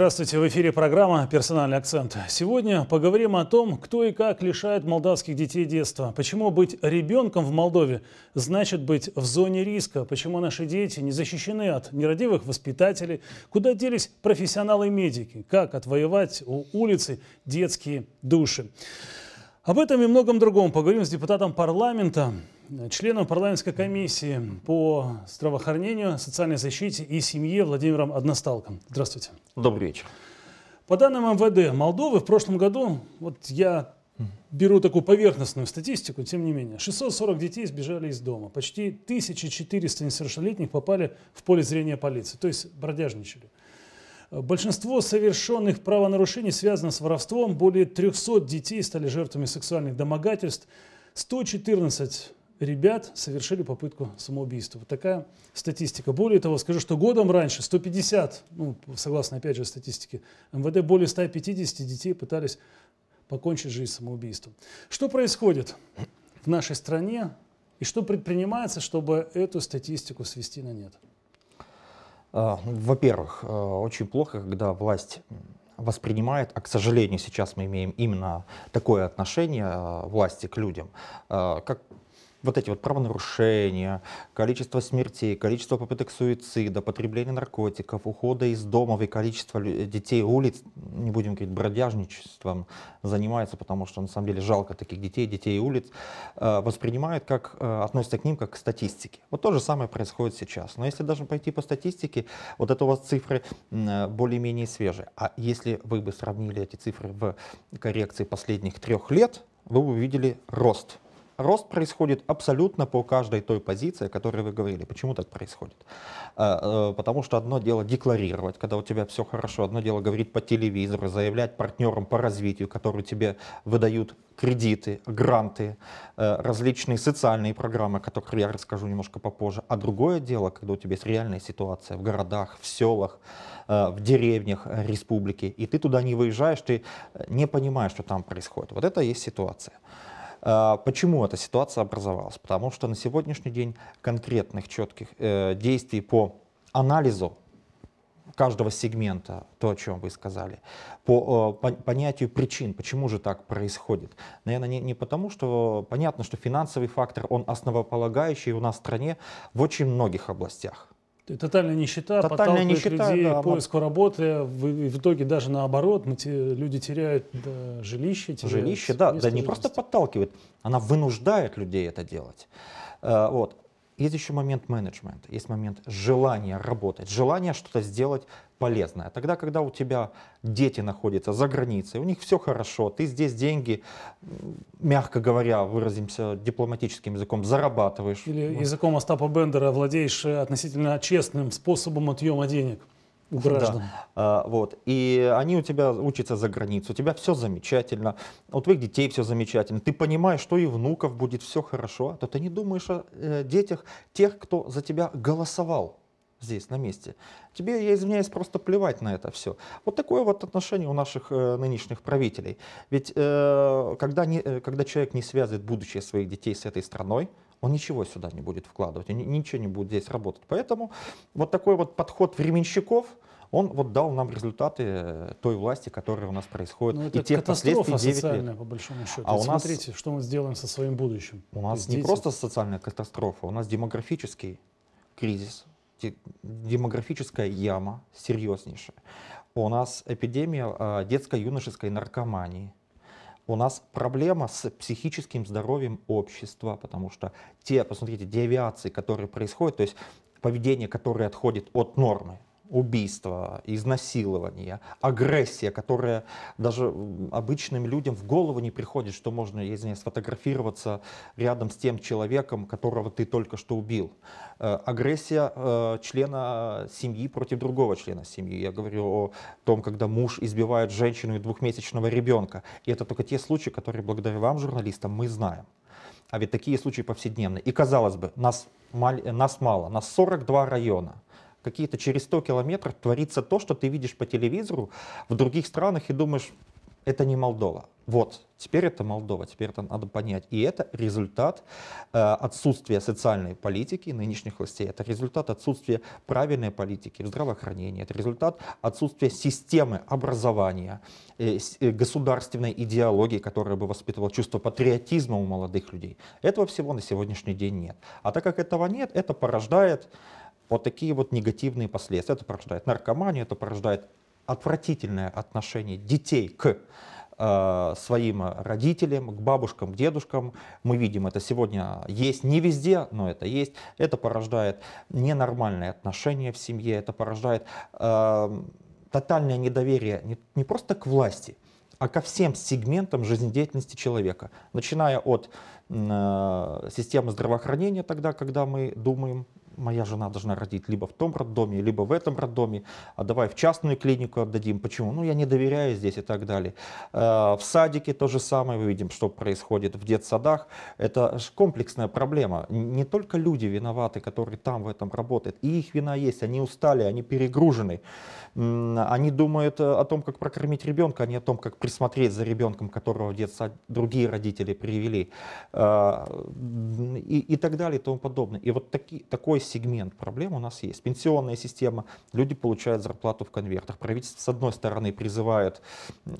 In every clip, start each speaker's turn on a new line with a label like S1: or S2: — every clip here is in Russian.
S1: Здравствуйте, в эфире программа «Персональный акцент». Сегодня поговорим о том, кто и как лишает молдавских детей детства. Почему быть ребенком в Молдове значит быть в зоне риска. Почему наши дети не защищены от нерадивых воспитателей. Куда делись профессионалы медики. Как отвоевать у улицы детские души. Об этом и многом другом поговорим с депутатом парламента членом парламентской комиссии по здравоохранению, социальной защите и семье Владимиром Односталком. Здравствуйте. Добрый вечер. По данным МВД Молдовы в прошлом году, вот я беру такую поверхностную статистику, тем не менее, 640 детей сбежали из дома, почти 1400 несовершеннолетних попали в поле зрения полиции, то есть бродяжничали. Большинство совершенных правонарушений связано с воровством, более 300 детей стали жертвами сексуальных домогательств, 114 ребят совершили попытку самоубийства. Вот такая статистика. Более того, скажу, что годом раньше 150, ну, согласно опять же статистике МВД, более 150 детей пытались покончить жизнь самоубийством. Что происходит в нашей стране и что предпринимается, чтобы эту статистику свести на нет?
S2: А, во-первых, э, очень плохо, когда власть воспринимает, а, к сожалению, сейчас мы имеем именно такое отношение э, власти к людям, э, как вот эти вот правонарушения, количество смертей, количество попыток суицида, потребление наркотиков, ухода из домов и количество э, детей улиц, не будем говорить бродяжничеством, занимается, потому что на самом деле жалко таких детей, детей улиц, э, воспринимают как, э, относятся к ним как к статистике. Вот то же самое происходит сейчас. Но если даже пойти по статистике, вот это у вас цифры более-менее свежие. А если вы бы сравнили эти цифры в коррекции последних трех лет, вы бы увидели рост Рост происходит абсолютно по каждой той позиции, о которой вы говорили. Почему так происходит? А, э, потому что одно дело декларировать, когда у тебя все хорошо, одно дело говорить по телевизору, заявлять партнерам по развитию, которые тебе выдают кредиты, гранты, э, различные социальные программы, о которых я расскажу немножко попозже. А другое дело, когда у тебя есть реальная ситуация в городах, в селах, э, в деревнях республики, и ты туда не выезжаешь, ты не понимаешь, что там происходит. Вот это и есть ситуация. А, почему эта ситуация образовалась? Потому что на сегодняшний день конкретных четких э, действий по анализу каждого сегмента, то, о чем вы сказали, по, э, по понятию причин, почему же так происходит. Наверное, не, не потому, что понятно, что финансовый фактор, он основополагающий у нас в стране в очень многих областях.
S1: Тотальная нищета Тотальная нищета, людей да, поиску мы... работы, в, в итоге даже наоборот, мы те, люди теряют да, жилище. Теряют жилище, да, да не просто
S2: подталкивает, она вынуждает людей это делать. Э, вот. Есть еще момент менеджмента, есть момент желания работать, желания что-то сделать полезное. Тогда, когда у тебя дети находятся за границей, у них все хорошо, ты здесь деньги, мягко говоря, выразимся дипломатическим языком, зарабатываешь.
S1: Или языком Остапа Бендера владеешь э, относительно честным способом отъема денег у граждан.
S2: Да. Вот. И они у тебя учатся за границу, у тебя все замечательно, а у твоих детей все замечательно, ты понимаешь, что и внуков будет все хорошо, а то ты не думаешь о э, детях тех, кто за тебя голосовал здесь, на месте. Тебе, я извиняюсь, просто плевать на это все. Вот такое вот отношение у наших э, нынешних правителей. Ведь э, когда, не, э, когда человек не связывает будущее своих детей с этой страной, он ничего сюда не будет вкладывать, он ничего не будет здесь работать. Поэтому вот такой вот подход временщиков, он вот дал нам результаты э, той власти, которая у нас происходит. Но ну, это и тех последствий 9 лет. по большому счету. А у нас, смотрите,
S1: что мы сделаем со своим будущим. У нас не просто
S2: социальная катастрофа, у нас демографический кризис, демографическая яма серьезнейшая. У нас эпидемия а, детско-юношеской наркомании – у нас проблема с психическим здоровьем общества, потому что те, посмотрите, девиации, которые происходят, то есть поведение, которое отходит от нормы, убийства, изнасилования, агрессия, которая даже обычным людям в голову не приходит, что можно, извини, сфотографироваться рядом с тем человеком, которого ты только что убил. Э, агрессия э, члена э, семьи против другого члена семьи. Я говорю о том, когда муж избивает женщину и двухмесячного ребенка. И это только те случаи, которые благодаря вам, журналистам, мы знаем. А ведь такие случаи повседневные. И казалось бы, нас, нас мало, нас 42 района – какие-то через 100 километров творится то, что ты видишь по телевизору в других странах и думаешь, это не Молдова. Вот, теперь это Молдова, теперь это надо понять. И это результат э, отсутствия социальной политики нынешних властей, это результат отсутствия правильной политики в здравоохранении, это результат отсутствия системы образования, э, э, государственной идеологии, которая бы воспитывала чувство патриотизма у молодых людей. Этого всего на сегодняшний день нет. А так как этого нет, это порождает вот такие вот негативные последствия. Это порождает наркоманию, это порождает отвратительное отношение детей к э, своим родителям, к бабушкам, к дедушкам. Мы видим это сегодня есть не везде, но это есть. Это порождает ненормальные отношения в семье, это порождает э, тотальное недоверие не, не просто к власти, а ко всем сегментам жизнедеятельности человека, начиная от э, системы здравоохранения тогда, когда мы думаем моя жена должна родить либо в том роддоме, либо в этом роддоме, а давай в частную клинику отдадим. Почему? Ну, я не доверяю здесь и так далее. Э, в садике то же самое, мы видим, что происходит в детсадах. Это комплексная проблема. Не только люди виноваты, которые там в этом работают, и их вина есть, они устали, они перегружены. Они думают э, о том, как прокормить ребенка, а не о том, как присмотреть за ребенком, которого в детсад другие родители привели. Э, и, и так далее и тому подобное. И вот таки, такой сегмент проблем у нас есть. Пенсионная система, люди получают зарплату в конвертах. Правительство, с одной стороны, призывает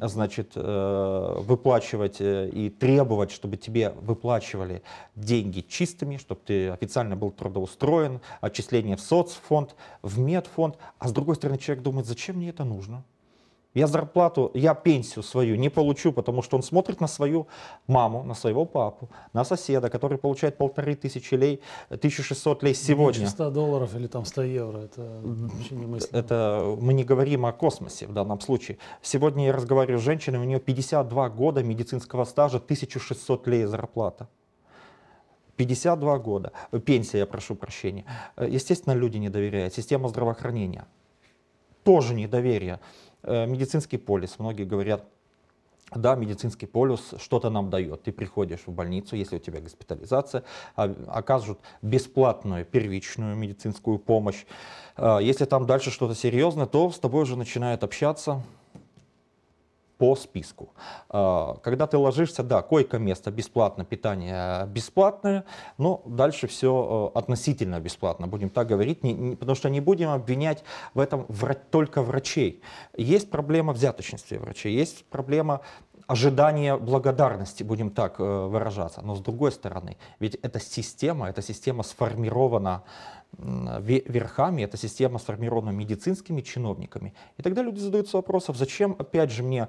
S2: значит, э, выплачивать э, и требовать, чтобы тебе выплачивали деньги чистыми, чтобы ты официально был трудоустроен, отчисление в соцфонд, в медфонд. А с другой стороны, человек думает, зачем мне это нужно? Я зарплату, я пенсию свою не получу, потому что он смотрит на свою маму, на своего папу, на соседа, который получает полторы тысячи лей, 1600 лей сегодня.
S1: 100 долларов или там 100 евро, это вообще немыслимо.
S2: Это мы не говорим о космосе в данном случае. Сегодня я разговариваю с женщиной, у нее 52 года медицинского стажа, 1600 лей зарплата. 52 года. Пенсия, я прошу прощения. Естественно, люди не доверяют. Система здравоохранения. Тоже недоверие. Э, медицинский полис. Многие говорят, да, медицинский полюс что-то нам дает. Ты приходишь в больницу, если у тебя госпитализация, а, окажут бесплатную первичную медицинскую помощь. А, если там дальше что-то серьезное, то с тобой уже начинают общаться, по списку. А, когда ты ложишься, да, койко-место бесплатно, питание бесплатное, но дальше все э, относительно бесплатно, будем так говорить, не, не, потому что не будем обвинять в этом врач, только врачей. Есть проблема взяточности врачей, есть проблема ожидания благодарности, будем так э, выражаться. Но с другой стороны, ведь эта система, эта система сформирована верхами, эта система сформирована медицинскими чиновниками. И тогда люди задаются вопросом, зачем опять же мне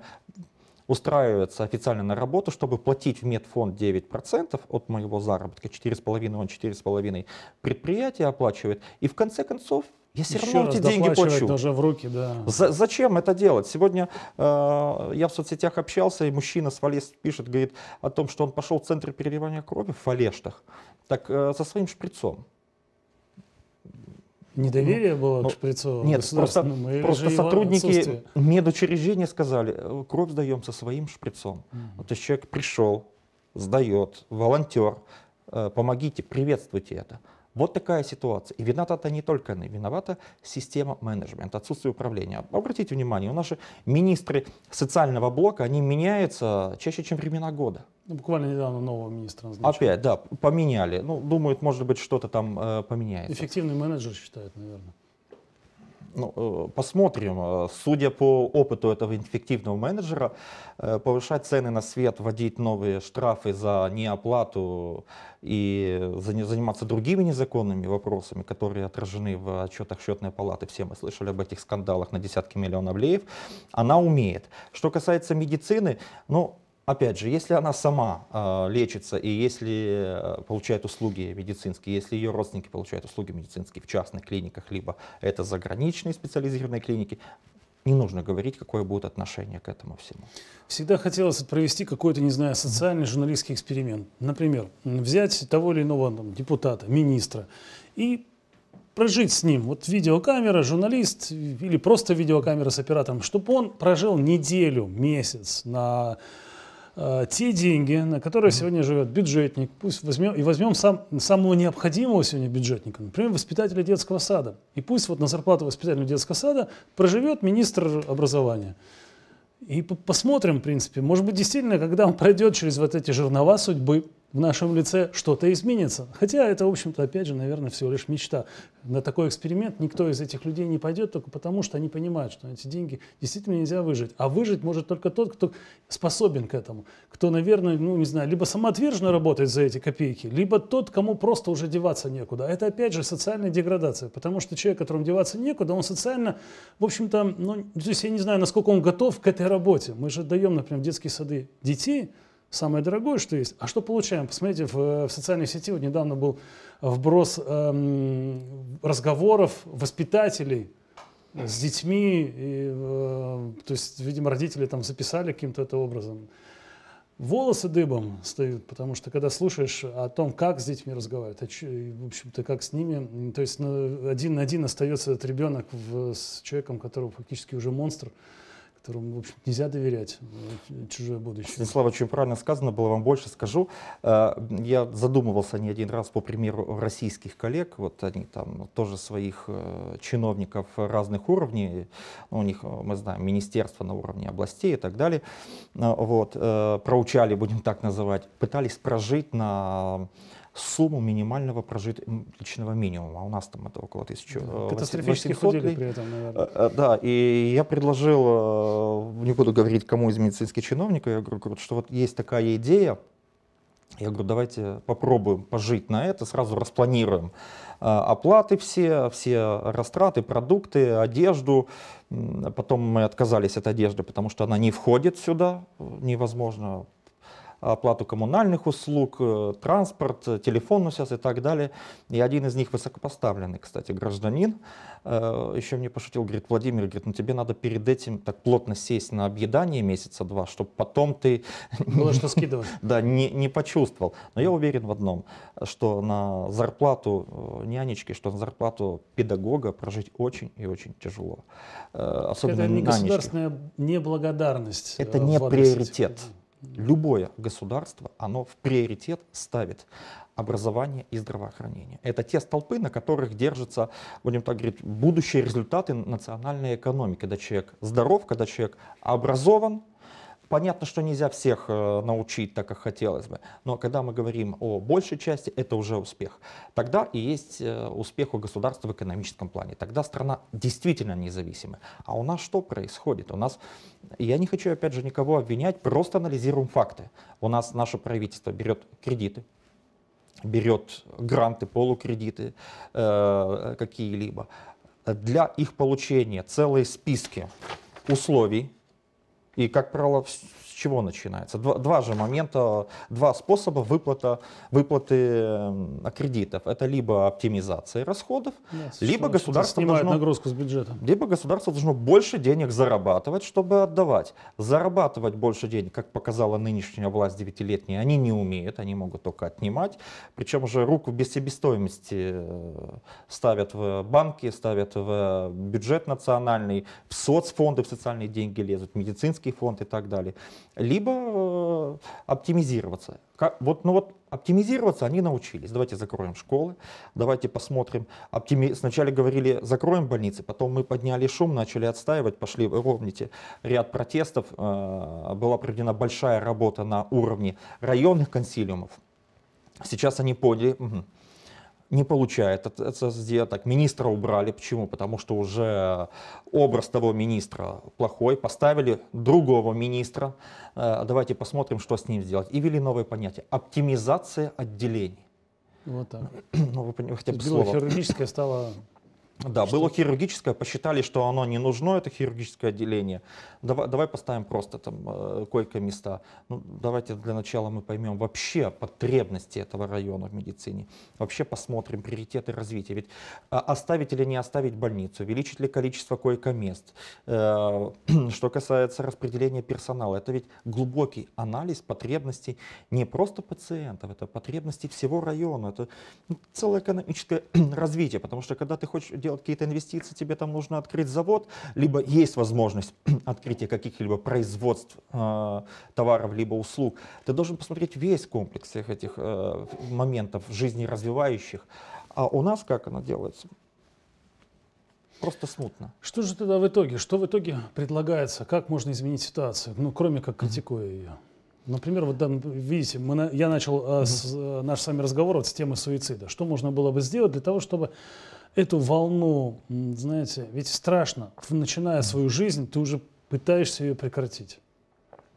S2: устраиваться официально на работу, чтобы платить в медфонд 9% от моего заработка, 4,5 он 4,5 предприятие оплачивает, и в конце концов я все Еще равно эти деньги плачу. даже
S1: в руки, да.
S2: За, зачем это делать? Сегодня э, я в соцсетях общался, и мужчина с Валес пишет, говорит о том, что он пошел в центр переливания крови в Фалештах, так э, со своим шприцом.
S1: Недоверие ну, было ну, к шприцу Нет, просто, ну, просто сотрудники отсутствие?
S2: медучреждения сказали, «Э, кровь сдаем со своим шприцом. Mm-hmm. То есть человек пришел, сдает, волонтер, э, помогите, приветствуйте это. Вот такая ситуация. И виновата не только она, виновата система менеджмента, отсутствие управления. Обратите внимание, у нас министры социального блока, они меняются чаще,
S1: чем времена года. Ну, буквально недавно нового министра назначили.
S2: Опять, да, поменяли. Ну, думают, может быть, что-то там э, поменяется.
S1: Эффективный менеджер считает, наверное
S2: ну, э, посмотрим. Э, судя по опыту этого инфективного менеджера, э, повышать цены на свет, вводить новые штрафы за неоплату и заниматься другими незаконными вопросами, которые отражены в отчетах счетной палаты, все мы слышали об этих скандалах на десятки миллионов леев, она умеет. Что касается медицины, ну, Опять же, если она сама э, лечится и если э, получает услуги медицинские, если ее родственники получают услуги медицинские в частных клиниках, либо это заграничные специализированные клиники, не нужно говорить, какое будет отношение к этому всему.
S1: Всегда хотелось провести какой-то, не знаю, социальный журналистский эксперимент. Например, взять того или иного там, депутата, министра и прожить с ним. Вот видеокамера, журналист или просто видеокамера с оператором, чтобы он прожил неделю, месяц на Э, те деньги, на которые mm-hmm. сегодня живет бюджетник, пусть возьмем, и возьмем сам, самого необходимого сегодня бюджетника, например, воспитателя детского сада. И пусть вот на зарплату воспитателя детского сада проживет министр образования. И посмотрим, в принципе, может быть, действительно, когда он пройдет через вот эти жернова судьбы, в нашем лице что-то изменится. Хотя это, в общем-то, опять же, наверное, всего лишь мечта. На такой эксперимент никто из этих людей не пойдет только потому, что они понимают, что эти деньги действительно нельзя выжить. А выжить может только тот, кто способен к этому. Кто, наверное, ну, не знаю, либо самоотверженно работает за эти копейки, либо тот, кому просто уже деваться некуда. Это, опять же, социальная деградация. Потому что человек, которому деваться некуда, он социально, в общем-то, ну, то есть я не знаю, насколько он готов к этой работе. Мы же даем, например, в детские сады детей, самое дорогое, что есть. А что получаем? Посмотрите, в, э, в социальной сети вот недавно был вброс эм, разговоров воспитателей с детьми, и, э, то есть, видимо, родители там записали каким-то это образом. Волосы дыбом стоят, потому что когда слушаешь о том, как с детьми разговаривают, а че, в общем-то, как с ними, то есть ну, один на один остается этот ребенок в, с человеком, которого фактически уже монстр, которому, в общем, нельзя доверять чужое будущее.
S2: Станислав, очень правильно сказано было, вам больше скажу. Э, я задумывался не один раз по примеру российских коллег, вот они там тоже своих э, чиновников разных уровней, ну, у них, э, мы знаем, министерство на уровне областей и так далее, вот, проучали, будем так называть, пытались прожить на сумму минимального прожиточного минимума. А у нас там это около 1000 э, Катастрофически худели при этом, наверное. Э, э, да, и я предложил, не буду говорить, кому из медицинских чиновников, я говорю, что вот есть такая идея, я говорю, давайте попробуем пожить на это, сразу распланируем оплаты все, все растраты, продукты, одежду. Потом мы отказались от одежды, потому что она не входит сюда, невозможно оплату коммунальных услуг, э, транспорт, э, телефонную связь и так далее. И один из них высокопоставленный, кстати, гражданин, э, еще мне пошутил, говорит, Владимир, говорит, ну тебе надо перед этим так плотно сесть на объедание месяца два, чтобы потом ты... Было что скидывать. Да, не, не почувствовал. Но я уверен в одном, что на зарплату нянечки, что на зарплату педагога прожить очень и очень тяжело. Особенно Это не нянечки. государственная
S1: неблагодарность. Это не приоритет.
S2: Типа, любое государство, оно в приоритет ставит образование и здравоохранение. Это те столпы, на которых держатся, будем так говорить, будущие результаты национальной экономики. Когда человек здоров, когда человек образован, Понятно, что нельзя всех э, научить так, как хотелось бы, но когда мы говорим о большей части, это уже успех. Тогда и есть э, успех у государства в экономическом плане. Тогда страна действительно независима. А у нас что происходит? У нас, я не хочу опять же никого обвинять, просто анализируем факты. У нас наше правительство берет кредиты, берет гранты, полукредиты э, какие-либо. Для их получения целые списки условий, и, как правило, чего начинается? Два, два же момента, два способа выплата, выплаты эм, кредитов. Это либо оптимизация расходов,
S1: yes, либо что, государство что должно, нагрузку с бюджета.
S2: Либо государство должно больше денег зарабатывать, чтобы отдавать. Зарабатывать больше денег, как показала нынешняя власть девятилетняя, они не умеют, они могут только отнимать. Причем же руку без себестоимости э, ставят в банки, ставят в бюджет национальный, в соцфонды, в социальные деньги лезут, в медицинский фонд и так далее либо э, оптимизироваться. Как, вот, ну вот оптимизироваться они научились. Давайте закроем школы, давайте посмотрим. Оптими... Сначала говорили, закроем больницы, потом мы подняли шум, начали отстаивать, пошли, вы помните, ряд протестов. Э, была проведена большая работа на уровне районных консилиумов. Сейчас они поняли, угу не получает это сделать. Министра убрали. Почему? Потому что уже образ того министра плохой. Поставили другого министра. Э, давайте посмотрим, что с ним сделать. И ввели новое понятие. Оптимизация отделений.
S1: Вот так. Ну, вы
S2: понимаете, хотя бы слово.
S1: стало да, что...
S2: было хирургическое, посчитали, что оно не нужно, это хирургическое отделение. Давай, давай поставим просто там э, койко-места. Ну, давайте для начала мы поймем вообще потребности этого района в медицине. Вообще посмотрим приоритеты развития. Ведь э, оставить или не оставить больницу, увеличить ли количество койко-мест. Э, что касается распределения персонала, это ведь глубокий анализ потребностей не просто пациентов, это потребности всего района. Это ну, целое экономическое развитие, потому что когда ты хочешь делать делать какие-то инвестиции, тебе там нужно открыть завод, либо есть возможность открытия каких-либо производств э, товаров, либо услуг. Ты должен посмотреть весь комплекс всех этих э, моментов жизни развивающих. А у нас как оно делается?
S1: просто смутно. Что же тогда в итоге? Что в итоге предлагается? Как можно изменить ситуацию? Ну, кроме как критикуя ее. Например, вот видите, мы, я начал э, с, э, наш с вами разговор вот, с темы суицида. Что можно было бы сделать для того, чтобы эту волну, знаете, ведь страшно. Начиная свою жизнь, ты уже пытаешься ее прекратить.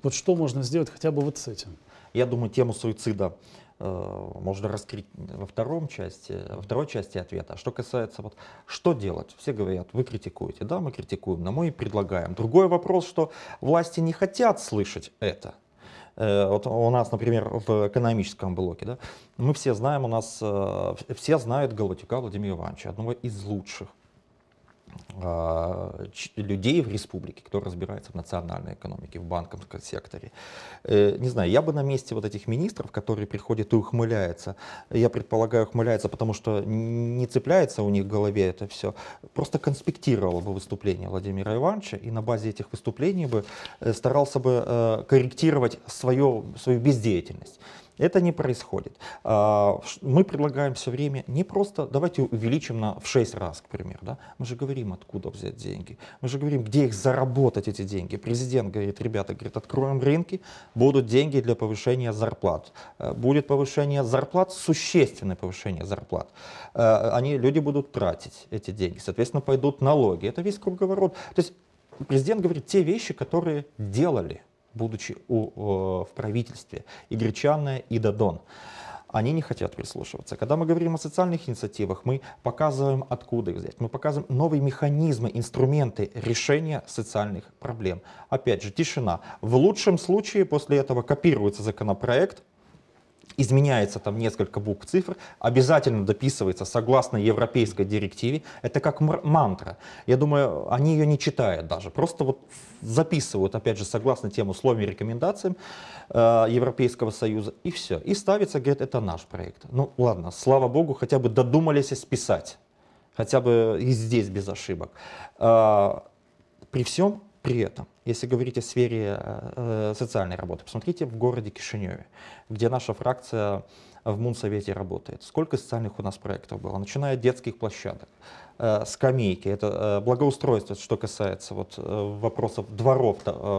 S1: Вот что можно сделать хотя бы вот с этим?
S2: Я думаю, тему суицида э, можно раскрыть во, втором части, во второй части ответа. А что касается, вот, что делать? Все говорят, вы критикуете. Да, мы критикуем, но мы и предлагаем. Другой вопрос, что власти не хотят слышать это. Э, вот у нас, например, в экономическом блоке, да, мы все знаем, у нас э, все знают Галутика Владимира Ивановича, одного из лучших а, людей в республике, кто разбирается в национальной экономике, в банковском секторе. Э, не знаю, я бы на месте вот этих министров, которые приходят и ухмыляются, я предполагаю, ухмыляются, потому что не цепляется у них в голове это все, просто конспектировал бы выступление Владимира Ивановича и на базе этих выступлений бы э, старался бы э, корректировать свое, свою бездеятельность. Это не происходит. А, мы предлагаем все время не просто, давайте увеличим на, в 6 раз, к примеру. Да? Мы же говорим, откуда взять деньги. Мы же говорим, где их заработать, эти деньги. Президент говорит, ребята, говорит, откроем рынки, будут деньги для повышения зарплат. Э, будет повышение зарплат, существенное повышение зарплат. Э, они, люди будут тратить эти деньги. Соответственно, пойдут налоги. Это весь круговорот. То есть президент говорит те вещи, которые делали будучи у, о, э, в правительстве, и Гречанная, и Дадон. Они не хотят прислушиваться. Когда мы говорим о социальных инициативах, мы показываем, откуда их взять. Мы показываем новые механизмы, инструменты решения социальных проблем. Опять же, тишина. В лучшем случае после этого копируется законопроект, изменяется там несколько букв цифр, обязательно дописывается согласно европейской директиве. Это как мантра. Я думаю, они ее не читают даже, просто вот записывают, опять же, согласно тем условиям и рекомендациям э, Европейского Союза, и все. И ставится, говорят, это наш проект. Ну ладно, слава богу, хотя бы додумались и списать. Хотя бы и здесь без ошибок. Э, при всем при этом, если говорить о сфере э, э, социальной работы, посмотрите в городе Кишиневе, где наша фракция в Мунсовете работает, сколько социальных у нас проектов было, начиная от детских площадок, э, скамейки, это э, благоустройство, что касается вот э, вопросов дворов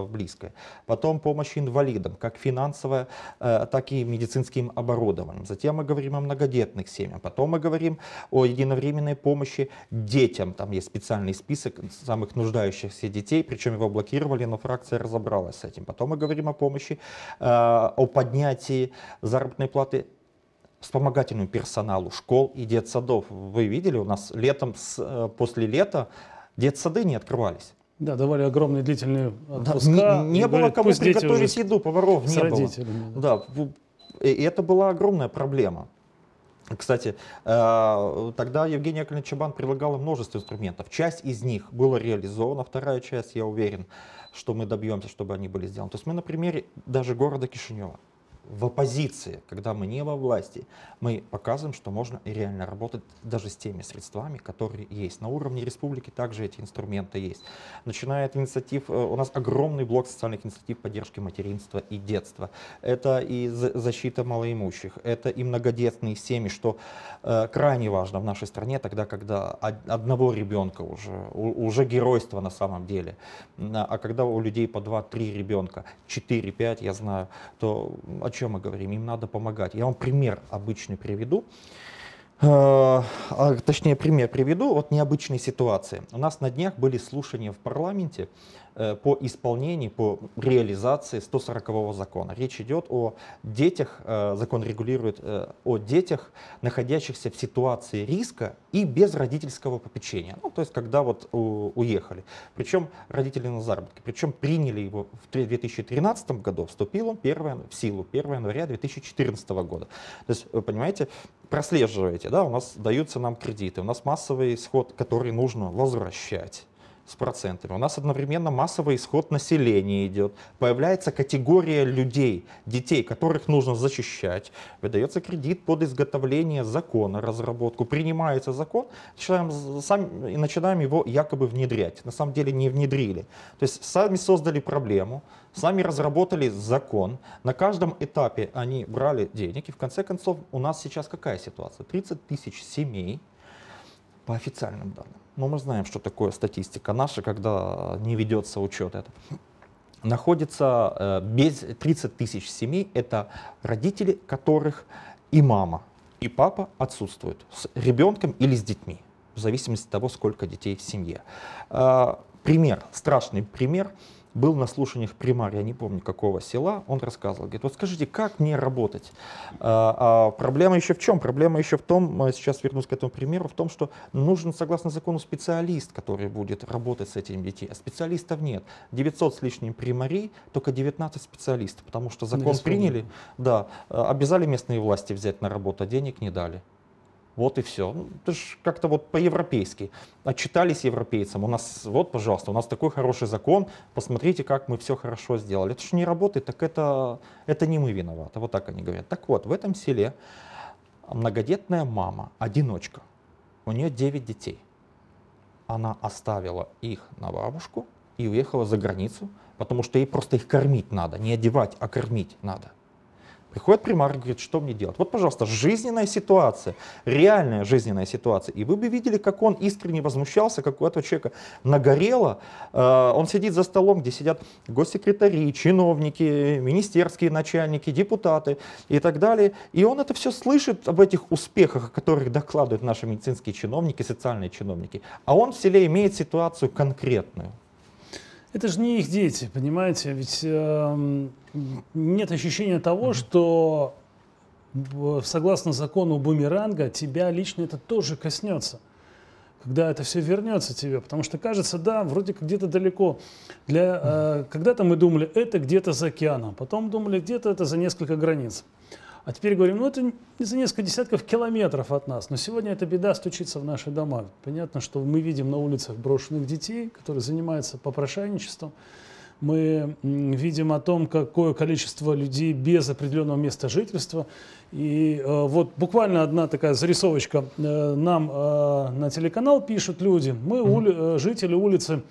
S2: близко, потом помощь инвалидам, как финансовая, так и медицинским оборудованием. Затем мы говорим о многодетных семьях, потом мы говорим о единовременной помощи детям, там есть специальный список самых нуждающихся детей, причем его блокировали, но фракция разобралась с этим. Потом мы говорим о помощи, о поднятии заработной платы вспомогательному персоналу школ и детсадов. Вы видели, у нас летом, с, э, после лета детсады не открывались.
S1: Да, давали огромные длительные отпуска. Не, не было говорят, кому приготовить еду, поваров не родителями.
S2: было. Да, и это была огромная проблема. Кстати, э, тогда Евгений Яковлевич Чабан предлагал множество инструментов. Часть из них была реализована, вторая часть, я уверен, что мы добьемся, чтобы они были сделаны. То есть мы на примере даже города Кишинева в оппозиции, когда мы не во власти, мы показываем, что можно реально работать даже с теми средствами, которые есть. На уровне республики также эти инструменты есть. Начиная от инициатив, э, у нас огромный блок социальных инициатив поддержки материнства и детства. Это и защита малоимущих, это и многодетные семьи, что э, крайне важно в нашей стране, тогда, когда одного ребенка уже, уже геройство на самом деле. А, а когда у людей по 2-3 ребенка, 4-5, я знаю, то о чем мы говорим, им надо помогать. Я вам пример обычный приведу. Э, а, точнее, пример приведу Вот необычной ситуации. У нас на днях были слушания в парламенте Э, по исполнению, по реализации 140-го закона. Речь идет о детях, э, закон регулирует э, о детях, находящихся в ситуации риска и без родительского попечения. Ну, то есть, когда вот уехали. Причем родители на заработке. Причем приняли его в 2013 году, вступил он 1, в силу 1 января 2014 года. То есть, вы понимаете, прослеживаете, да, у нас даются нам кредиты, у нас массовый исход, который нужно возвращать с процентами. У нас одновременно массовый исход населения идет. Появляется категория людей, детей, которых нужно защищать. Выдается кредит под изготовление закона, разработку. Принимается закон, начинаем, сам и начинаем его якобы внедрять. На самом деле не внедрили. То есть сами создали проблему, сами разработали закон. На каждом этапе они брали денег. И в конце концов у нас сейчас какая ситуация? 30 тысяч семей, по официальным данным, но ну, мы знаем, что такое статистика наша, когда не ведется учет это. Находится э, без 30 тысяч семей, это родители которых и мама, и папа отсутствуют с ребенком или с детьми, в зависимости от того, сколько детей в семье. Э, пример, страшный пример – был на слушаниях примарь, я не помню какого села, он рассказывал, говорит, вот скажите, как мне работать? А, а проблема еще в чем? Проблема еще в том, э, сейчас вернусь к этому примеру, в том, что нужен, согласно закону, специалист, который будет работать с этими детьми, а специалистов нет. 900 с лишним примарей, только 19 специалистов, потому что закон приняли, да, э, обязали местные власти взять на работу, а денег не дали. Вот и все. Ну, это же как-то вот по-европейски. Отчитались а европейцам. У нас, вот, пожалуйста, у нас такой хороший закон. Посмотрите, как мы все хорошо сделали. Это же не работает, так это, это не мы виноваты. Вот так они говорят. Так вот, в этом селе многодетная мама, одиночка, у нее 9 детей. Она оставила их на бабушку и уехала за границу, потому что ей просто их кормить надо. Не одевать, а кормить надо. Приходит примарк и говорит, что мне делать? Вот, пожалуйста, жизненная ситуация, реальная жизненная ситуация. И вы бы видели, как он искренне возмущался, как у этого человека нагорело. Э, он сидит за столом, где сидят госсекретари, чиновники, министерские начальники, депутаты и так далее. И он это все слышит об этих успехах, о которых докладывают наши медицинские чиновники, социальные чиновники. А он в селе имеет ситуацию конкретную.
S1: Это же не их дети, понимаете? Ведь э, нет ощущения того, mm-hmm. что э, согласно закону бумеранга тебя лично это тоже коснется когда это все вернется тебе. Потому что кажется, да, вроде как где-то далеко. Для, э, когда-то мы думали, это где-то за океаном, потом думали, где-то это за несколько границ. А теперь говорим, ну это за несколько десятков километров от нас. Но сегодня эта беда стучится в наши дома. Понятно, что мы видим на улицах брошенных детей, которые занимаются попрошайничеством. Мы видим о том, какое количество людей без определенного места жительства. И э, вот буквально одна такая зарисовочка. Э, нам э, на телеканал пишут люди, мы ули, э, жители улицы,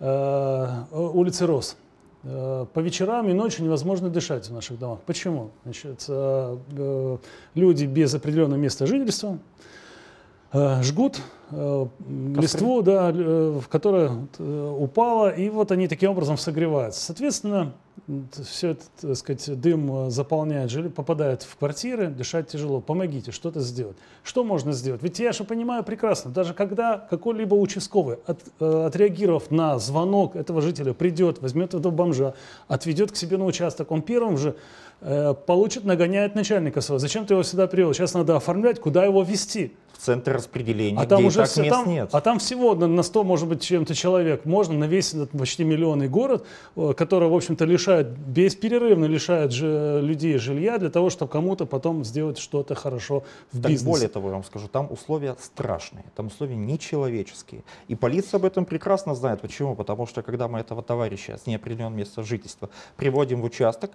S1: э, э улицы Рос. Э, по вечерам и ночью невозможно дышать в наших домах. Почему? Значит, э, э, люди без определенного места жительства, Э, жгут э, Костры. листву, да, э, в которая упала, и вот они таким образом согреваются. Соответственно, все это, так сказать, дым заполняет, жилье, попадает в квартиры, дышать тяжело. Помогите, что-то сделать. Что можно сделать? Ведь я же понимаю прекрасно, даже когда какой-либо участковый, от, отреагировав на звонок этого жителя, придет, возьмет этого бомжа, отведет к себе на участок, он первым же э, получит, нагоняет начальника своего. Зачем ты его сюда привел? Сейчас надо оформлять, куда его вести в центр
S2: распределения, а там уже так все, мест там,
S1: нет. А там всего на, на 100, может быть, чем-то человек. Можно на весь этот почти миллионный город, э, который, в общем-то, лишает, бесперерывно лишает же э, людей жилья для того, чтобы кому-то потом сделать что-то хорошо в так, бизнесе. Более
S2: того, я вам скажу, там условия страшные, там условия нечеловеческие. И полиция об этом прекрасно знает. Почему? Потому что, когда мы этого товарища с неопределенным местом жительства приводим в участок,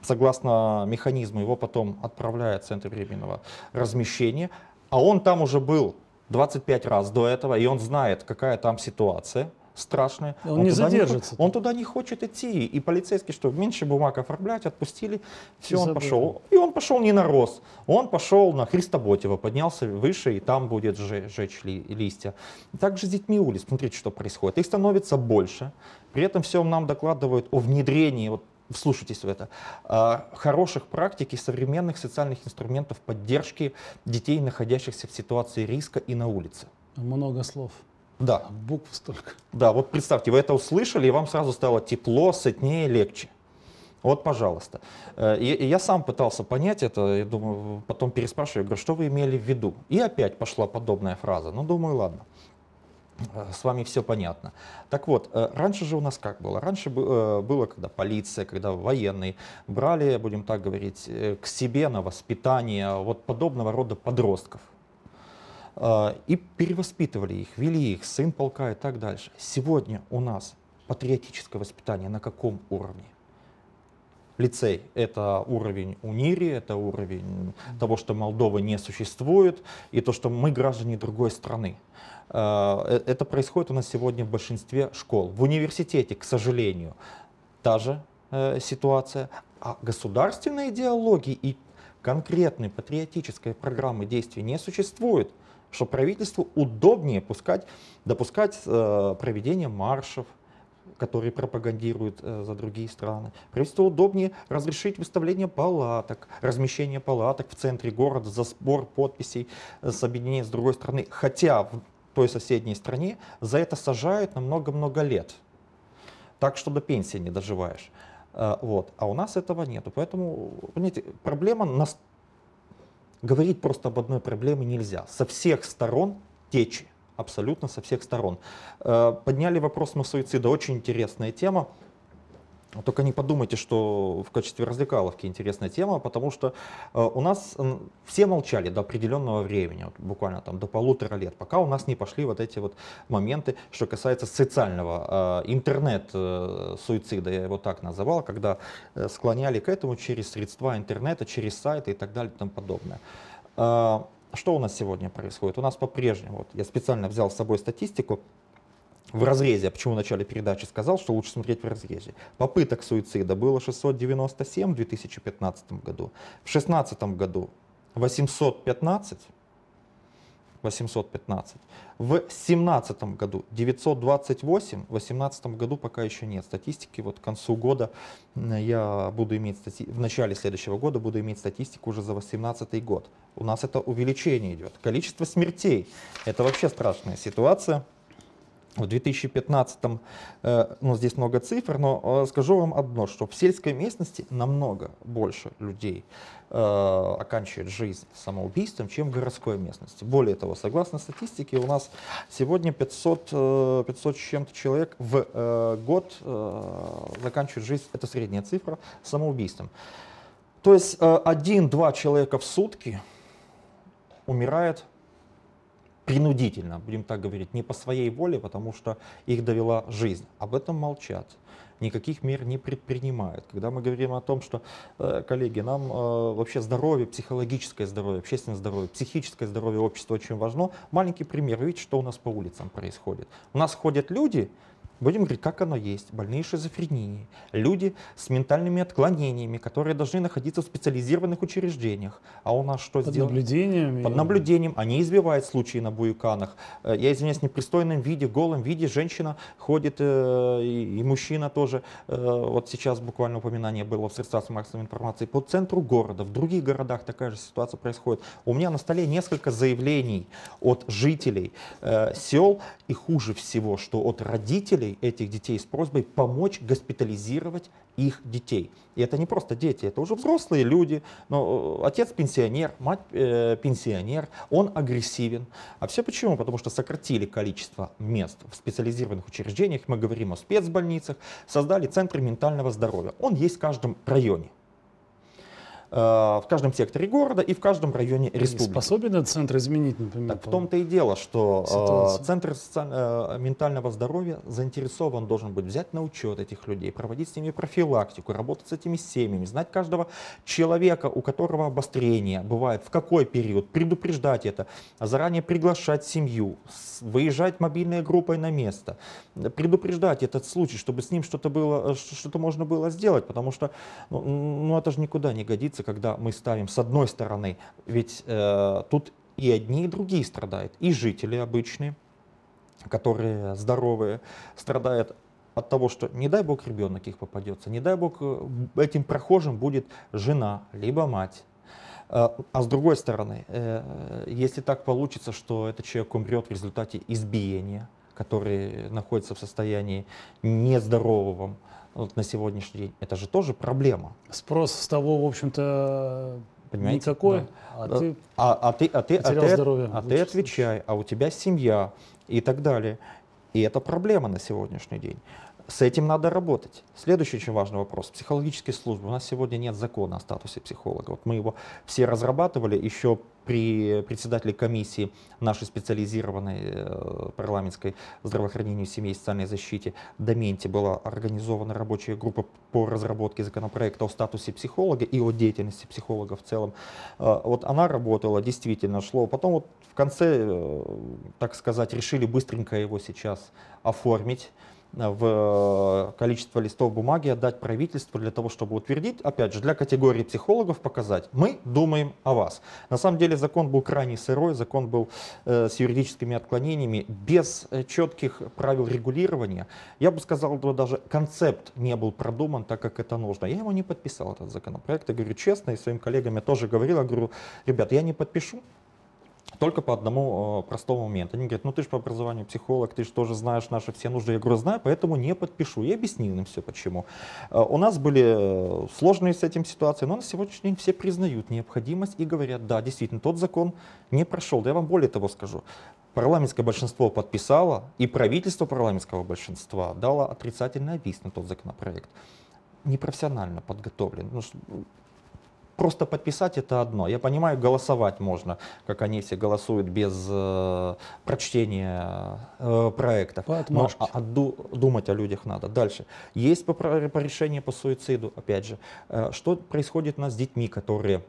S2: согласно механизму его потом отправляют в центр временного размещения, а он там уже был 25 раз до этого, и он знает, какая там ситуация страшная.
S1: Он, он не задержится.
S2: Не, он туда не хочет идти. И полицейский, что меньше бумаг оформлять, отпустили. Все, Забыл. он пошел. И он пошел не на Рос. Он пошел на Христоботева, поднялся выше, и там будет жечь ли, листья. Также с детьми улиц. Смотрите, что происходит. Их становится больше. При этом всем нам докладывают о внедрении вот вслушайтесь в это, а, хороших практик и современных социальных инструментов поддержки детей, находящихся в ситуации риска и на улице.
S1: Много слов. Да. А букв столько.
S2: Да, вот представьте, вы это услышали, и вам сразу стало тепло, сытнее, легче. Вот, пожалуйста. Э, и я сам пытался понять это, я думаю, потом переспрашиваю, говорю, что вы имели в виду? И опять пошла подобная фраза. Ну, думаю, ладно. Э, с вами все понятно. Так вот, э, раньше же у нас как было? Раньше э, было, когда полиция, когда военные брали, будем так говорить, к себе на воспитание вот подобного рода подростков. И перевоспитывали их, вели их, сын полка и так дальше. Сегодня у нас патриотическое воспитание на каком уровне? лицей. Это уровень унири, это уровень того, что Молдова не существует, и то, что мы граждане другой страны. Э, э, это происходит у нас сегодня в большинстве школ. В университете, к сожалению, та же э, ситуация. А государственной идеологии и конкретной патриотической программы действий не существует что правительству удобнее пускать, допускать проведение маршев, которые пропагандируют за другие страны. Правительству удобнее разрешить выставление палаток, размещение палаток в центре города за сбор подписей с объединением с другой страны. Хотя той соседней стране, за это сажают на много-много лет. Так что до пенсии не доживаешь. Э, вот. А у нас этого нету. Поэтому, понимаете, проблема нас... Говорить просто об одной проблеме нельзя. Со всех сторон течи. Абсолютно со всех сторон. Э, подняли вопрос на суицида. Очень интересная тема. А только не подумайте, что в качестве развлекаловки интересная тема, потому что э, у нас все молчали до определенного времени, вот буквально там до полутора лет, пока у нас не пошли вот эти вот моменты, что касается социального э, интернет-суицида, э, я его так называл, когда склоняли к этому через средства интернета, через сайты и так далее и тому подобное. Что у нас сегодня происходит? У нас по-прежнему, вот я специально взял с собой статистику, в разрезе. почему в начале передачи сказал, что лучше смотреть в разрезе? Попыток суицида было 697 в 2015 году. В 2016 году 815. 815. В 2017 году 928, в 2018 году пока еще нет статистики. Вот к концу года я буду иметь стати... в начале следующего года буду иметь статистику уже за 2018 год. У нас это увеличение идет. Количество смертей. Это вообще страшная ситуация в 2015, э, ну здесь много цифр, но э, скажу вам одно, что в сельской местности намного больше людей э, оканчивает жизнь самоубийством, чем в городской местности. Более того, согласно статистике, у нас сегодня 500, 500 э, с чем-то человек в э, год э, заканчивает жизнь, это средняя цифра, самоубийством. То есть один-два человека в сутки умирает принудительно, будем так говорить, не по своей воле, потому что их довела жизнь. Об этом молчат никаких мер не предпринимают. Когда мы говорим о том, что, э, коллеги, нам э, вообще здоровье, психологическое здоровье, общественное здоровье, психическое здоровье общества очень важно, маленький пример, видите, что у нас по улицам происходит. У нас ходят люди, Будем говорить, как оно есть. Больные шизофрении, люди с ментальными отклонениями, которые должны находиться в специализированных учреждениях. А у нас что сделано? Под Наблюдением Под наблюдением. Они избивают случаи на буйканах. Э, я извиняюсь, в непристойном виде, голом виде женщина ходит, э, и мужчина тоже. Э, вот сейчас буквально упоминание было в средствах массовой информации. По центру города, в других городах такая же ситуация происходит. У меня на столе несколько заявлений от жителей сел, и хуже всего, что от родителей родителей этих детей с просьбой помочь госпитализировать их детей. И это не просто дети, это уже взрослые люди. Но э, отец пенсионер, мать э, пенсионер, он агрессивен. А все почему? Потому что сократили количество мест в специализированных учреждениях. Мы говорим о спецбольницах, создали центры ментального здоровья. Он есть в каждом районе. Э, в каждом секторе города и в каждом районе республики.
S1: Способен центр изменить, например? Так в том-то и дело, что э, ситуацию.
S2: центр э, ментального здоровья заинтересован должен быть взять на учет этих людей, проводить с ними профилактику, работать с этими семьями, знать каждого человека, у которого обострение бывает, в какой период, предупреждать это, заранее приглашать семью, выезжать мобильной группой на место, предупреждать этот случай, чтобы с ним что-то было, что-то можно было сделать, потому что ну, ну это же никуда не годится, когда мы ставим с одной стороны, ведь э, тут и одни, и другие страдают, и жители обычные, которые здоровые, страдают от того, что не дай бог ребенок их попадется, не дай бог э, этим прохожим будет жена, либо мать. Э, а с другой стороны, э, если так получится, что этот человек умрет в результате избиения, который находится в состоянии нездоровом, вот на сегодняшний день, это же тоже проблема.
S1: Спрос с того, в общем-то, Понимаете? никакой, да. а, да. Ты а, а ты, а ты, а ты, здоровье. А ты
S2: отвечай, а у тебя семья и так далее. И это проблема на сегодняшний день. С этим надо работать. Следующий очень важный вопрос. Психологические службы. У нас сегодня нет закона о статусе психолога. Вот мы его все разрабатывали еще при председателе комиссии нашей специализированной э, парламентской здравоохранению семьи и социальной защите Доменте была организована рабочая группа по разработке законопроекта о статусе психолога и о деятельности психолога в целом. Э, вот она работала, действительно шло. Потом вот в конце, э, так сказать, решили быстренько его сейчас оформить в э, количество листов бумаги отдать правительству для того, чтобы утвердить, опять же, для категории психологов показать, мы думаем о вас. На самом деле закон был крайне сырой, закон был э, с юридическими отклонениями, без э, четких правил регулирования. Я бы сказал, что даже концепт не был продуман так, как это нужно. Я его не подписал, этот законопроект. Я говорю честно, и своим коллегам я тоже говорил, я говорю, ребят, я не подпишу, только по одному э, простому моменту. Они говорят, ну ты же по образованию психолог, ты же тоже знаешь наши все нужды. Я говорю, знаю, поэтому не подпишу. Я объяснил им все почему. Э, у нас были э, сложные с этим ситуации, но на сегодняшний день все признают необходимость и говорят, да, действительно, тот закон не прошел. Да я вам более того скажу. Парламентское большинство подписало, и правительство парламентского большинства дало отрицательный вис на тот законопроект непрофессионально подготовлен. Ну, просто подписать это одно. Я понимаю, голосовать можно, как они все голосуют без э, прочтения э, проектов. Но а, думать о людях надо. Дальше. Есть по, по решению по суициду, опять же. Э, что происходит у нас с детьми, которые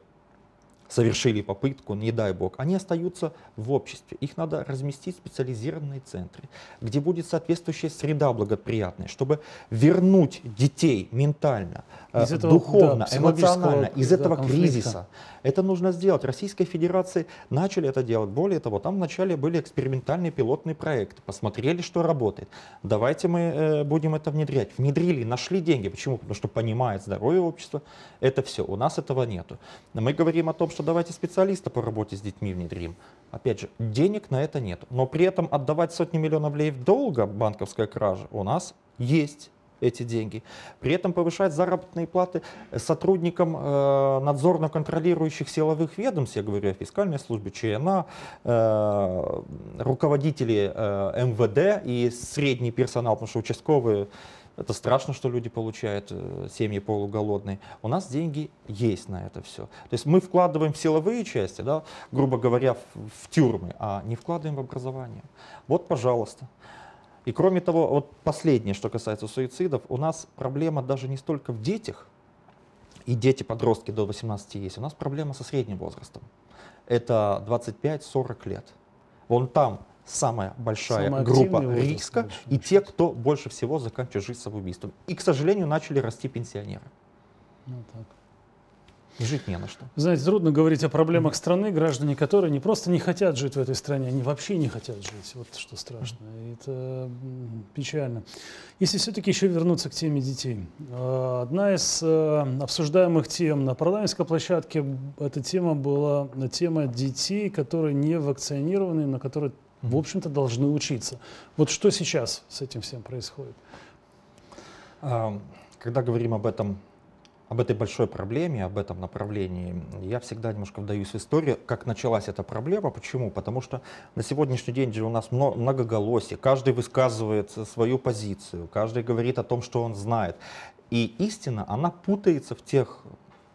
S2: совершили попытку, не дай бог, они остаются в обществе. Их надо разместить в специализированные центры, где будет соответствующая среда благоприятная, чтобы вернуть детей ментально, э, из этого, духовно, да, эмоционально из этого конфликта. кризиса. Это нужно сделать. Российская Федерация начали это делать. Более того, там вначале были экспериментальные пилотные проекты, посмотрели, что работает. Давайте мы э, будем это внедрять. Внедрили, нашли деньги. Почему? Потому что понимает здоровье общества. Это все. У нас этого нету. Мы говорим о том, что давайте специалиста по работе с детьми внедрим. Опять же, денег на это нет. Но при этом отдавать сотни миллионов лей в долга банковской кражи у нас есть эти деньги. При этом повышать заработные платы сотрудникам э, надзорно-контролирующих силовых ведомств, я говорю о фискальной службе, ЧНА, э, руководители э, МВД и средний персонал, потому что участковые это страшно, что люди получают, э, семьи полуголодные. У нас деньги есть на это все. То есть мы вкладываем в силовые части, да, грубо говоря, в, в тюрьмы, а не вкладываем в образование. Вот, пожалуйста. И кроме того, вот последнее, что касается суицидов, у нас проблема даже не столько в детях, и дети-подростки до 18 есть, у нас проблема со средним возрастом. Это 25-40 лет. Вон там самая большая самая группа риска и те, кто больше всего заканчивает жизнь самоубийством. И, к
S1: сожалению, начали
S2: расти пенсионеры. Ну, так. И жить не на что.
S1: Знаете, трудно говорить о проблемах страны, граждане которые не просто не хотят жить в этой стране, они вообще не хотят жить. Вот что страшно. mm Это печально. Если все-таки еще вернуться к теме детей. А, одна из э, обсуждаемых тем на парламентской площадке, эта тема была э, тема детей, которые не вакцинированы, на которые в общем-то, должны учиться. Вот что сейчас с этим всем происходит?
S2: Когда говорим об этом, об этой большой проблеме, об этом направлении, я всегда немножко вдаюсь в историю, как началась эта проблема. Почему? Потому что на сегодняшний день же у нас много, многоголосие, каждый высказывает свою позицию, каждый говорит о том, что он знает. И истина, она путается в тех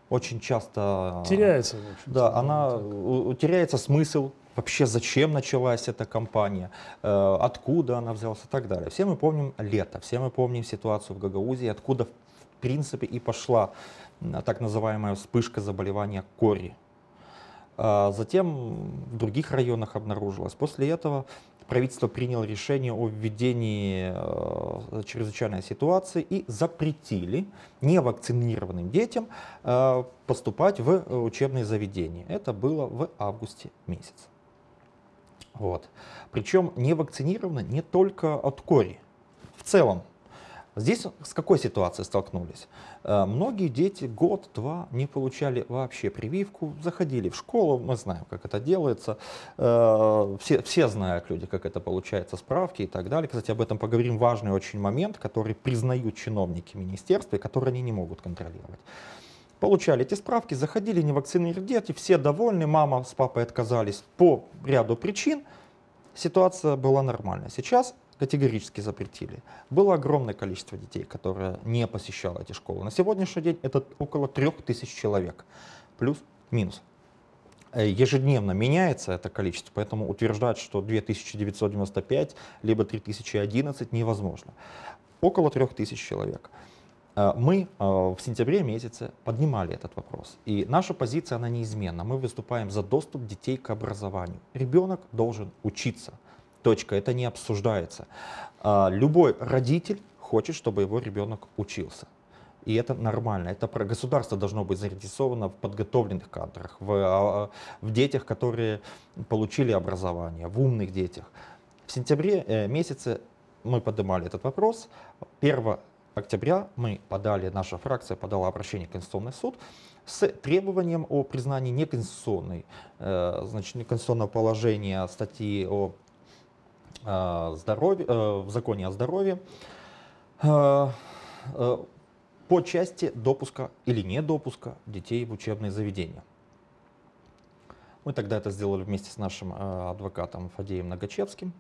S2: очень часто... Теряется. В да, она так. теряется смысл, вообще зачем началась эта кампания, э, откуда она взялась и так далее. Все мы помним лето, все мы помним ситуацию в Гагаузии, откуда в принципе и пошла так называемая вспышка заболевания кори. Э, затем в других районах обнаружилось. После этого правительство приняло решение о введении э, чрезвычайной ситуации и запретили невакцинированным детям поступать в учебные заведения. Это было в августе месяце. Вот. Причем не вакцинированы не только от кори. В целом, здесь с какой ситуацией столкнулись? Э, многие дети год-два не получали вообще прививку, заходили в школу, мы знаем, как это делается. Э, все, все знают люди, как это получается, справки и так далее. Кстати, об этом поговорим важный очень момент, который признают чиновники министерства и который они не могут контролировать. Получали эти справки, заходили, не вакцинировали дети, а все довольны, мама с папой отказались по ряду причин. Ситуация была нормальная. Сейчас категорически запретили. Было огромное количество детей, которые не посещало эти школы. На сегодняшний день это около трех тысяч человек. Плюс-минус. Э, ежедневно меняется это количество, поэтому утверждать, что 2995 либо 3011 невозможно. Около 3000 человек. человек. Э, мы э, в сентябре месяце поднимали этот вопрос. И наша позиция, она неизменна. Мы выступаем за доступ детей к образованию. Ребенок должен учиться. Точка. Это не обсуждается. Э, любой родитель хочет, чтобы его ребенок учился. И это нормально. Это государство должно быть заинтересовано в подготовленных кадрах, в, в детях, которые получили образование, в умных детях. В сентябре месяце мы поднимали этот вопрос. Первое октября мы подали, наша фракция подала обращение в Конституционный суд с требованием о признании неконституционной, э, значит, неконституционного положения статьи о э, здоровье, э, в законе о здоровье по части допуска или недопуска детей в учебные заведения. Мы тогда это сделали вместе с нашим адвокатом Фадеем Нагачевским.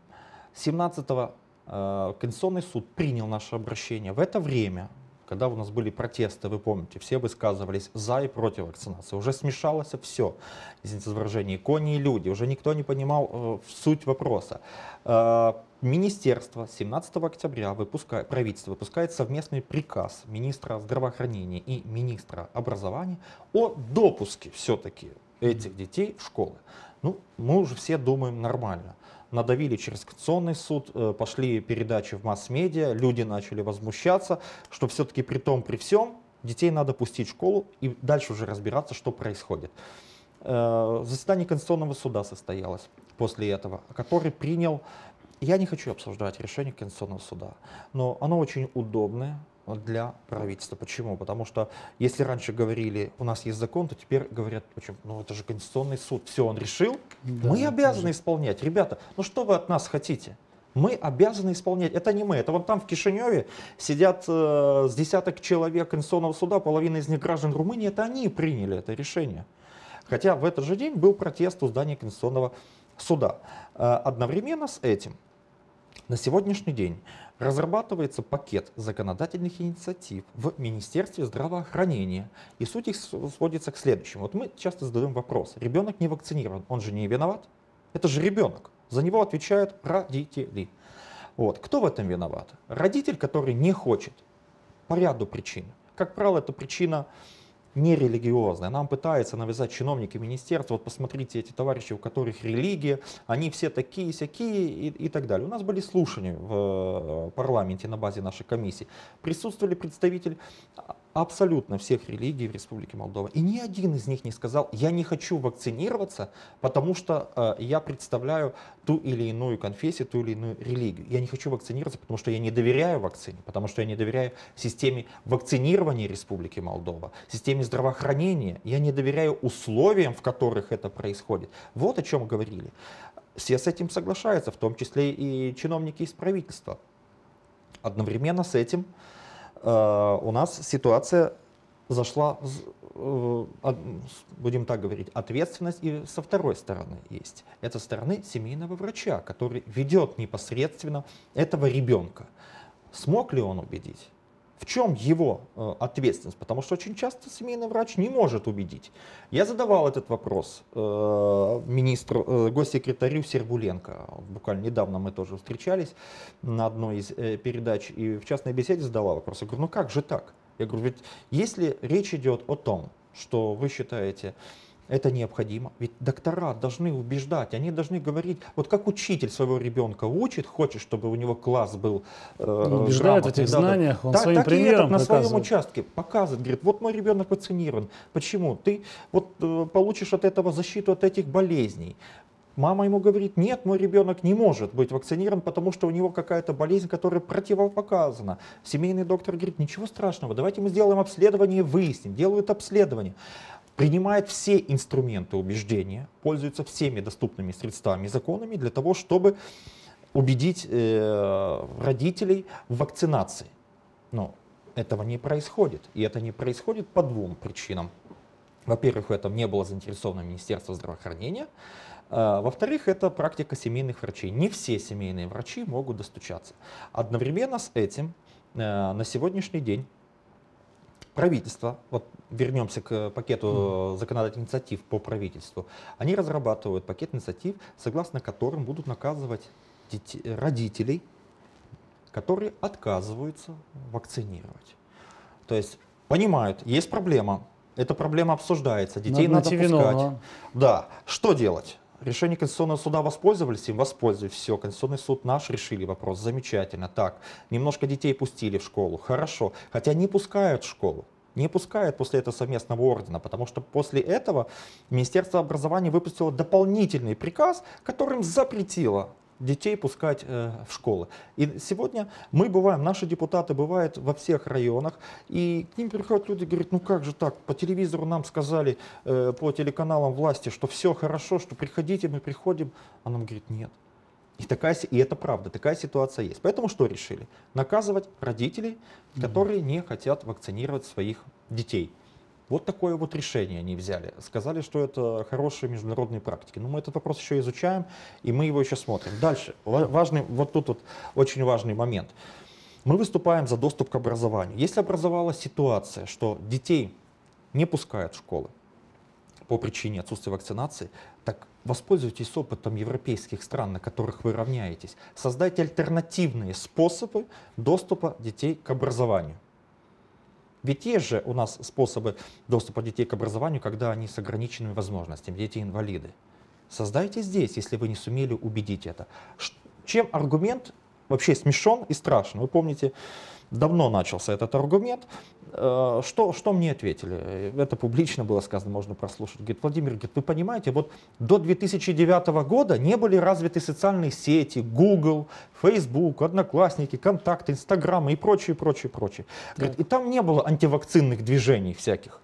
S2: 17 Э, Конституционный суд принял наше обращение. В это время, когда у нас были протесты, вы помните, все высказывались за и против вакцинации. Уже смешалось все, извините за выражение, кони, и люди. Уже никто не понимал э, суть вопроса. Э, министерство 17 октября выпускает, правительство выпускает совместный приказ министра здравоохранения и министра образования о допуске все-таки этих детей в школы. Ну, мы уже все думаем нормально надавили через Конституционный суд, э, пошли передачи в масс-медиа, люди начали возмущаться, что все-таки при том, при всем, детей надо пустить в школу и дальше уже разбираться, что происходит. Э, заседание Конституционного суда состоялось после этого, который принял я не хочу обсуждать решение Конституционного суда, но оно очень удобное, для правительства. Почему? Потому что если раньше говорили, у нас есть закон, то теперь говорят, почему? Ну это же Конституционный суд, все он решил, да, мы обязаны тоже. исполнять. Ребята, ну что вы от нас хотите? Мы обязаны исполнять. Это не мы. Это вот там в Кишиневе сидят э, с десяток человек Конституционного суда, половина из них граждан Румынии. Это они приняли это решение. Хотя в этот же день был протест у здания Конституционного суда. Э, одновременно с этим на сегодняшний день Разрабатывается пакет законодательных инициатив в Министерстве здравоохранения. И суть их сводится к следующему. Вот мы часто задаем вопрос, ребенок не вакцинирован, он же не виноват? Это же ребенок, за него отвечают родители. Вот. Кто в этом виноват? Родитель, который не хочет по ряду причин. Как правило, это причина нерелигиозное. Нам пытаются навязать чиновники министерства, вот посмотрите эти товарищи, у которых религия, они все такие, всякие и, и так далее. У нас были слушания в э, парламенте на базе нашей комиссии. Присутствовали представители абсолютно всех религий в Республике Молдова. И ни один из них не сказал, я не хочу вакцинироваться, потому что э, я представляю ту или иную конфессию, ту или иную религию. Я не хочу вакцинироваться, потому что я не доверяю вакцине, потому что я не доверяю системе вакцинирования Республики Молдова, системе здравоохранения. Я не доверяю условиям, в которых это происходит. Вот о чем говорили. Все с этим соглашаются, в том числе и чиновники из правительства. Одновременно с этим Э, у нас ситуация зашла, э, будем так говорить, ответственность и со второй стороны есть. Это стороны семейного врача, который ведет непосредственно этого ребенка. Смог ли он убедить? В чем его э, ответственность? Потому что очень часто семейный врач не может убедить. Я задавал этот вопрос э, министру, э, госсекретарю Сербуленко. Буквально недавно мы тоже встречались на одной из передач и в частной беседе задавал вопрос. Я говорю, ну как же так? Я говорю, ведь если речь идет о том, что вы считаете, это необходимо. Ведь доктора должны убеждать, они должны говорить, вот как учитель своего ребенка учит, хочет, чтобы у него класс был э, Убеждает в этих знаниях, он так, своим так примером и на показывает. своем участке показывает, говорит, вот мой ребенок вакцинирован. Почему? Ты вот э, получишь от этого защиту от этих болезней. Мама ему говорит, нет, мой ребенок не может быть вакцинирован, потому что у него какая-то болезнь, которая противопоказана. Семейный доктор говорит, ничего страшного, давайте мы сделаем обследование и выясним. Делают обследование принимает все инструменты убеждения, пользуется всеми доступными средствами и законами для того, чтобы убедить э, родителей в вакцинации. Но этого не происходит. И это не происходит по двум причинам. Во-первых, в этом не было заинтересовано Министерство здравоохранения. Э, во-вторых, это практика семейных врачей. Не все семейные врачи могут достучаться. Одновременно с этим э, на сегодняшний день правительство, вот вернемся к пакету законодательных инициатив по правительству, они разрабатывают пакет инициатив, согласно которым будут наказывать родителей, которые отказываются вакцинировать. То есть понимают, есть проблема, эта проблема обсуждается, детей надо, надо пускать. Вино, Да, что делать? Решение Конституционного суда воспользовались им? Воспользовались. Все, Конституционный суд наш, решили вопрос. Замечательно. Так, немножко детей пустили в школу. Хорошо. Хотя не пускают в школу не пускают после этого совместного ордена, потому что после этого Министерство образования выпустило дополнительный приказ, которым запретило детей пускать э, в школы. И сегодня мы бываем, наши депутаты бывают во всех районах, и к ним приходят люди говорят, ну как же так, по телевизору нам сказали, э, по телеканалам власти, что все хорошо, что приходите, мы приходим. А нам говорит, нет. И, такая, и это правда, такая ситуация есть. Поэтому что решили? Наказывать родителей, которые mm-hmm. не хотят вакцинировать своих детей. Вот такое вот решение они взяли. Сказали, что это хорошие международные практики. Но ну, мы этот вопрос еще изучаем, и мы его еще смотрим. Дальше. Важный, вот тут вот очень важный момент. Мы выступаем за доступ к образованию. Если образовалась ситуация, что детей не пускают в школы по причине отсутствия вакцинации, так воспользуйтесь опытом европейских стран, на которых вы равняетесь. Создайте альтернативные способы доступа детей к образованию. Ведь есть же у нас способы доступа детей к образованию, когда они с ограниченными возможностями, дети-инвалиды. Создайте здесь, если вы не сумели убедить это. Чем аргумент вообще смешон и страшен. Вы помните, давно начался этот аргумент. Э, что, что мне ответили? Это публично было сказано, можно прослушать. Говорит, Владимир, говорит, вы понимаете, вот до 2009 года не были развиты социальные сети, Google, Facebook, Одноклассники, Контакт, Инстаграм и прочее, прочее, прочее. Говорит, и там не было антивакцинных движений всяких.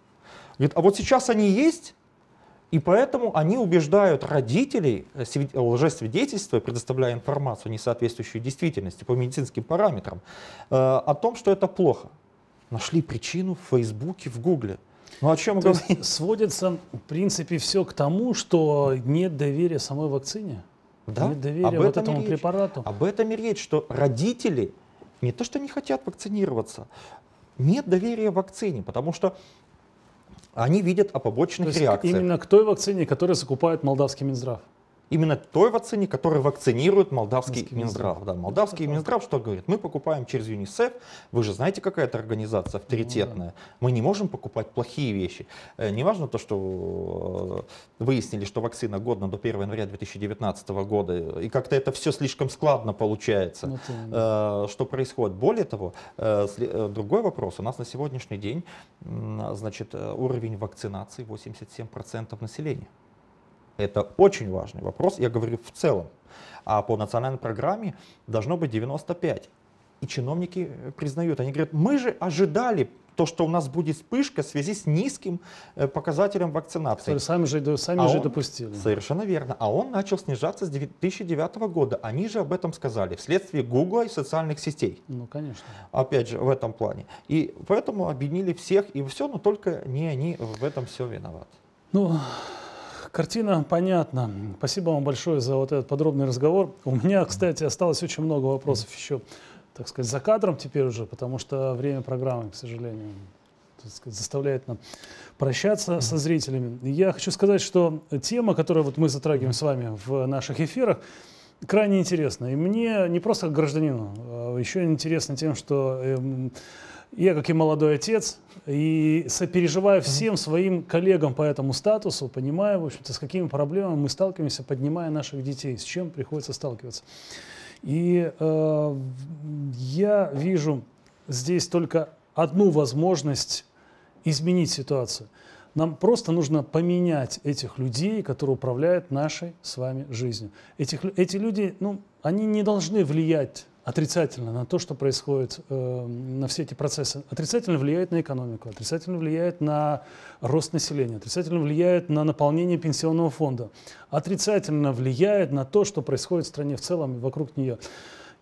S2: Говорит, а вот сейчас они есть, и поэтому они убеждают родителей, э, э, лжесвидетельства, предоставляя информацию, не соответствующую действительности по медицинским параметрам, э, о том, что это
S1: плохо. Нашли причину в Фейсбуке, в Гугле. Ну, о чем То говорить? Сводится, в принципе, все к тому, что нет доверия самой вакцине. Да? Нет доверия об вот этому речь. препарату. Об этом и речь, что родители не то, что не хотят вакцинироваться,
S2: нет доверия вакцине, потому что они видят о побочных То есть реакциях. Именно к той вакцине, которую закупает молдавский Минздрав именно той вакцине, которую вакцинирует молдавский Минский Минздрав. Да, молдавский Минздрав что говорит? Мы покупаем через ЮНИСЕФ, вы же знаете, какая это организация авторитетная. Ну Мы не можем покупать плохие вещи. Э, неважно то, что э, выяснили, что вакцина годна до 1 января 2019 года, и как-то это все слишком складно получается, ну э, что происходит. Более того, другой вопрос. У нас на сегодняшний день значит, уровень вакцинации 87% населения. Это очень важный вопрос, я говорю в целом. А по национальной программе должно быть 95. И чиновники э, признают, они говорят, мы же ожидали то, что у нас будет вспышка в связи с низким э, показателем вакцинации. Сами же, сами а же он, допустили. Совершенно верно. А он начал снижаться с 2009 года. Они же об этом сказали вследствие Google и социальных сетей. Ну, конечно. Опять же, в этом плане. И поэтому объединили всех и все, но только не они в этом все виноваты.
S1: Ну, Картина понятна. Спасибо вам большое за вот этот подробный разговор. У меня, кстати, осталось очень много вопросов еще, так сказать, за кадром теперь уже, потому что время программы, к сожалению, сказать, заставляет нам прощаться со зрителями. Я хочу сказать, что тема, которую вот мы затрагиваем с вами в наших эфирах, крайне интересна. И мне не просто как гражданину, а еще интересно тем, что эм, я, как и молодой отец, и сопереживаю всем своим коллегам по этому статусу, понимаю, в общем-то, с какими проблемами мы сталкиваемся, поднимая наших детей, с чем приходится сталкиваться. И э, я вижу здесь только одну возможность изменить ситуацию. Нам просто нужно поменять этих людей, которые управляют нашей с вами жизнью. Этих, эти люди, ну, они не должны влиять отрицательно на то, что происходит, эм, на все эти процессы. Отрицательно влияет на экономику, отрицательно влияет на рост населения, отрицательно влияет на наполнение пенсионного фонда, отрицательно влияет на то, что происходит в стране в целом и вокруг нее.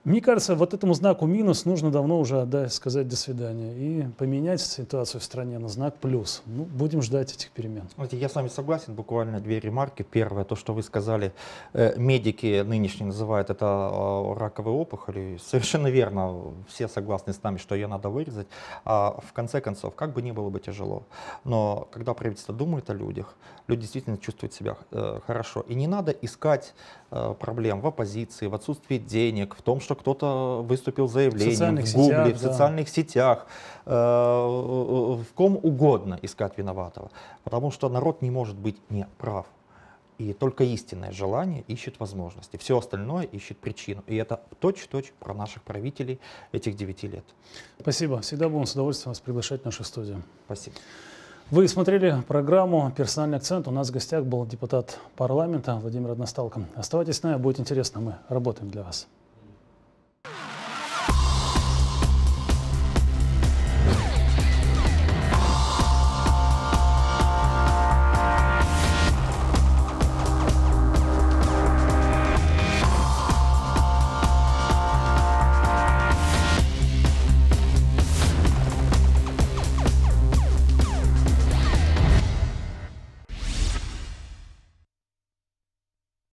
S1: Мне кажется, вот этому знаку минус нужно давно уже да, сказать до свидания и поменять ситуацию в стране на знак плюс. Ну, будем ждать этих перемен. Я
S2: с вами согласен, буквально две ремарки. Первое, то, что вы сказали, э, медики нынешние называют это э, раковые опухоли. Совершенно верно, все согласны с нами, что ее надо вырезать. А в конце концов, как бы ни было бы тяжело, но когда правительство думает о людях, люди действительно чувствуют себя э, хорошо. И не надо искать проблем в оппозиции, в отсутствии денег, в том, что что кто-то выступил заявление в, в Гугле, сетях, в социальных да. сетях, э, э, в ком угодно искать виноватого. Потому что народ не может быть не прав. И только истинное желание ищет возможности. Все остальное ищет причину. И это точь-в-точь про наших правителей этих девяти лет.
S1: Спасибо. Всегда будем с удовольствием вас приглашать в нашу студию. Спасибо. Вы смотрели программу «Персональный акцент». У нас в гостях был депутат парламента Владимир Односталко. Оставайтесь с нами, будет интересно. Мы работаем для вас.